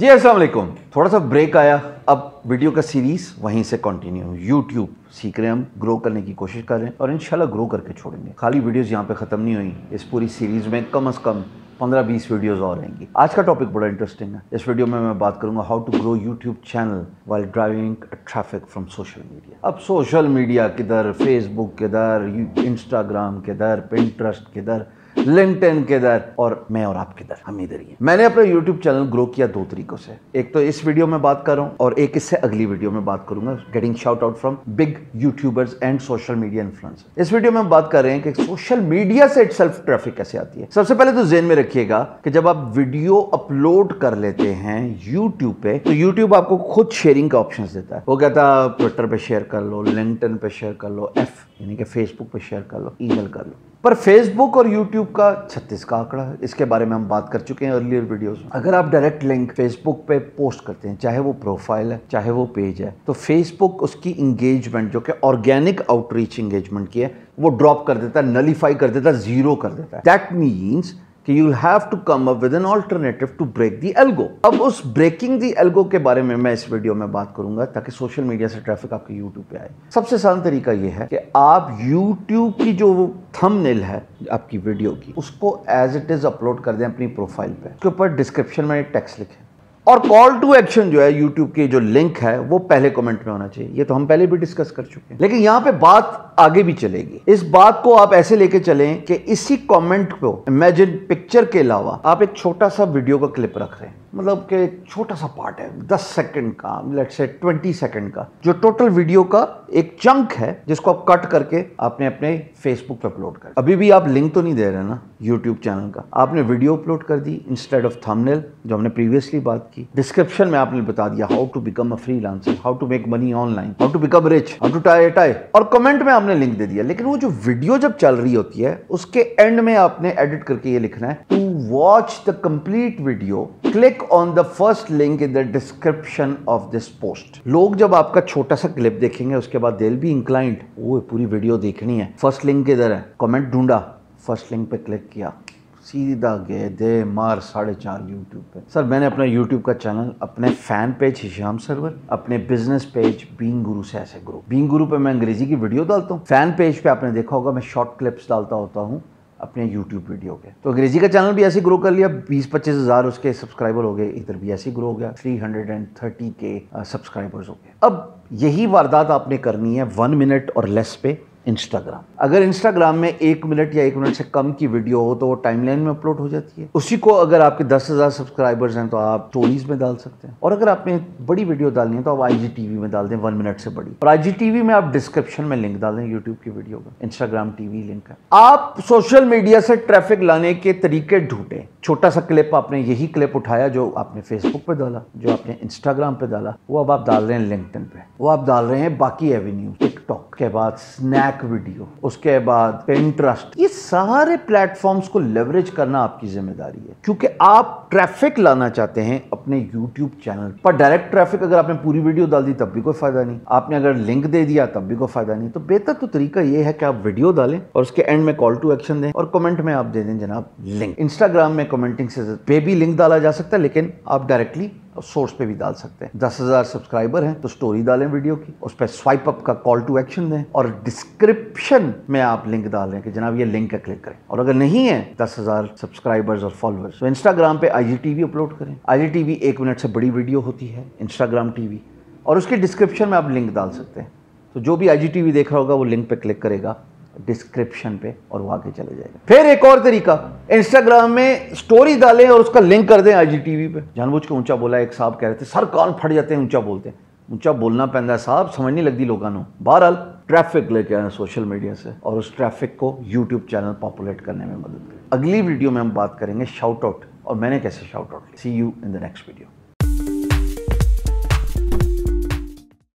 जी असलम थोड़ा सा ब्रेक आया अब वीडियो का सीरीज़ वहीं से कंटिन्यू यूट्यूब सीख रहे हैं हम ग्रो करने की कोशिश कर रहे हैं और इंशाल्लाह ग्रो करके छोड़ेंगे खाली वीडियोस यहाँ पे ख़त्म नहीं हुई इस पूरी सीरीज़ में कम अज़ कम पंद्रह बीस वीडियोज़ और रहेंगी आज का टॉपिक बड़ा इंटरेस्टिंग है इस वीडियो में मैं बात करूंगा how to grow YouTube channel while driving traffic from social media अब सोशल मीडिया किधर फेसबुक किधर इंस्टाग्राम किधर पिंट्रस्ट किधर के दर और मैं और आप किधर हम इधर ही मैंने अपना यूट्यूब चैनल ग्रो किया दो तरीकों से एक तो इस वीडियो में बात हूं और एक इससे अगली वीडियो में बात करूंगा getting shout out from big YouTubers and social media influence इस वीडियो में हम बात कर रहे हैं कि सोशल मीडिया से इट ट्रैफिक कैसे आती है सबसे पहले तो जेन में रखिएगा कि जब आप वीडियो अपलोड कर लेते हैं यूट्यूब पे तो यूट्यूब आपको खुद शेयरिंग का ऑप्शन देता है वो कहता है ट्विटर पे शेयर कर लो लिंक पे शेयर कर लो एफ यानी कि फेसबुक पे शेयर कर लो ईमेल कर लो पर फेसबुक और यूट्यूब का छत्तीस का आंकड़ा है इसके बारे में हम बात कर चुके हैं अर्लियर वीडियोस में अगर आप डायरेक्ट लिंक फेसबुक पे पोस्ट करते हैं चाहे वो प्रोफाइल है चाहे वो पेज है तो फेसबुक उसकी इंगेजमेंट जो कि ऑर्गेनिक आउटरीच इंगेजमेंट की है वो ड्रॉप कर देता है नलीफाई कर देता है जीरो कर देता है दैट मीन्स कि you have to come up with an alternative to break the algo अब उस ब्रेकिंग दी एल्गो के बारे में मैं इस वीडियो में बात करूंगा ताकि सोशल मीडिया से ट्रैफिक आपके यूट्यूब पे आए सबसे आसान तरीका यह है कि आप यूट्यूब की जो थंबनेल है आपकी वीडियो की उसको एज इट इज़ अपलोड कर दें अपनी प्रोफाइल पे उसके ऊपर डिस्क्रिप्शन में टेक्स्ट लिखें और कॉल टू एक्शन जो है यूट्यूब की जो लिंक है वो पहले कमेंट में होना चाहिए ये तो हम पहले भी डिस्कस कर चुके हैं लेकिन यहाँ पे बात आगे भी चलेगी इस बात को आप ऐसे लेके चलें कि इसी कमेंट को इमेजिन पिक्चर के अलावा आप एक छोटा सा वीडियो का क्लिप रख रहे हैं मतलब कि छोटा सा पार्ट है दस सेकंड का लेट से ट्वेंटी सेकंड का जो टोटल वीडियो का एक चंक है जिसको आप कट करके आपने अपने फेसबुक पे अपलोड कर अभी भी आप लिंक तो नहीं दे रहे ना यूट्यूब चैनल का आपने वीडियो अपलोड कर दी इंस्टेड ऑफ थंबनेल जो हमने प्रीवियसली बात आपकी डिस्क्रिप्शन में आपने बता दिया how to become a freelancer how to make money online how to become rich how to tie tie और कमेंट में आपने लिंक दे दिया लेकिन वो जो वीडियो जब चल रही होती है उसके एंड में आपने एडिट करके ये लिखना है to watch the complete video click on the first link in the description of this post लोग जब आपका छोटा सा क्लिप देखेंगे उसके बाद दिल भी इंक्लाइंट वो पूरी वीडियो देखनी है फर्स्ट लिंक इधर है कमेंट ढूंढा फर्स्ट लिंक पे क्लिक किया सीधा गए दे मार साढ़े चार यूट्यूब पे सर मैंने अपना यूट्यूब का चैनल अपने फैन पेज हिशाम सरवर अपने बिजनेस पेज बींग गुरु से ऐसे ग्रो बींग गुरु पे मैं अंग्रेजी की वीडियो डालता हूँ फैन पेज पे आपने देखा होगा मैं शॉर्ट क्लिप्स डालता होता हूँ अपने यूट्यूब वीडियो के तो अंग्रेजी का चैनल भी ऐसे ग्रो कर लिया बीस पच्चीस हज़ार उसके सब्सक्राइबर हो गए इधर भी ऐसे ग्रो हो गया थ्री हंड्रेड एंड थर्टी के सब्सक्राइबर्स हो गए अब यही वारदात आपने करनी है वन मिनट और लेस पे इंस्टाग्राम अगर इंस्टाग्राम में एक मिनट या एक मिनट से कम की वीडियो हो तो वो टाइमलाइन में अपलोड हो जाती है उसी को अगर आपके दस हज़ार सब्सक्राइबर्स हैं तो आप स्टोरीज में डाल सकते हैं और अगर आपने बड़ी वीडियो डालनी है तो आप आई टीवी में डाल दें वन मिनट से बड़ी और आई टीवी में आप डिस्क्रिप्शन में लिंक डाल दें यूट्यूब की वीडियो का इंस्टाग्राम टीवी लिंक है आप सोशल मीडिया से ट्रैफिक लाने के तरीके ढूंढें छोटा सा क्लिप आपने यही क्लिप उठाया जो आपने फेसबुक पे डाला जो आपने इंस्टाग्राम पे डाला वो अब आप डाल रहे हैं लिंकटन पे वो आप डाल रहे हैं बाकी एवेन्यू टिकटॉक उसके बाद स्नैक वीडियो उसके बाद पेंट्रस्ट ये सारे प्लेटफॉर्म्स को लेवरेज करना आपकी जिम्मेदारी है क्योंकि आप ट्रैफिक लाना चाहते हैं अपने यूट्यूब चैनल पर डायरेक्ट ट्रैफिक अगर आपने पूरी वीडियो डाल दी तब भी कोई फायदा नहीं आपने अगर लिंक दे दिया तब भी कोई फायदा नहीं तो बेहतर तो तरीका यह है कि आप वीडियो डालें और उसके एंड में कॉल टू एक्शन दें और कमेंट में आप दे दें जनाब लिंक इंस्टाग्राम में कमेंटिंग से पे भी लिंक डाला जा सकता है लेकिन आप डायरेक्टली और सोर्स पे भी डाल सकते हैं दस हज़ार सब्सक्राइबर हैं तो स्टोरी डालें वीडियो की उस पर स्वाइप अप का कॉल टू एक्शन दें और डिस्क्रिप्शन में आप लिंक डाल दें कि जनाब ये लिंक का क्लिक करें और अगर नहीं है दस हज़ार सब्सक्राइबर्स और फॉलोअर्स तो इंस्टाग्राम पे आई अपलोड करें आई एक मिनट से बड़ी वीडियो होती है इंस्टाग्राम टी और उसके डिस्क्रिप्शन में आप लिंक डाल सकते हैं तो जो भी आई देख रहा होगा वो लिंक पर क्लिक करेगा डिस्क्रिप्शन पे और वो आगे चले जाएगा फिर एक और तरीका इंस्टाग्राम में स्टोरी डालें और उसका लिंक कर दें आई पे जानबूझ के ऊंचा बोला एक साहब कह रहे थे सर कान फट जाते हैं ऊंचा बोलते हैं ऊंचा बोलना पैदा है साहब समझ नहीं लगती लोगों को बहरहाल ट्रैफिक लेके आए सोशल मीडिया से और उस ट्रैफिक को यूट्यूब चैनल पॉपुलेट करने में मदद करें अगली वीडियो में हम बात करेंगे शाउट आउट और मैंने कैसे shout out see you in the next video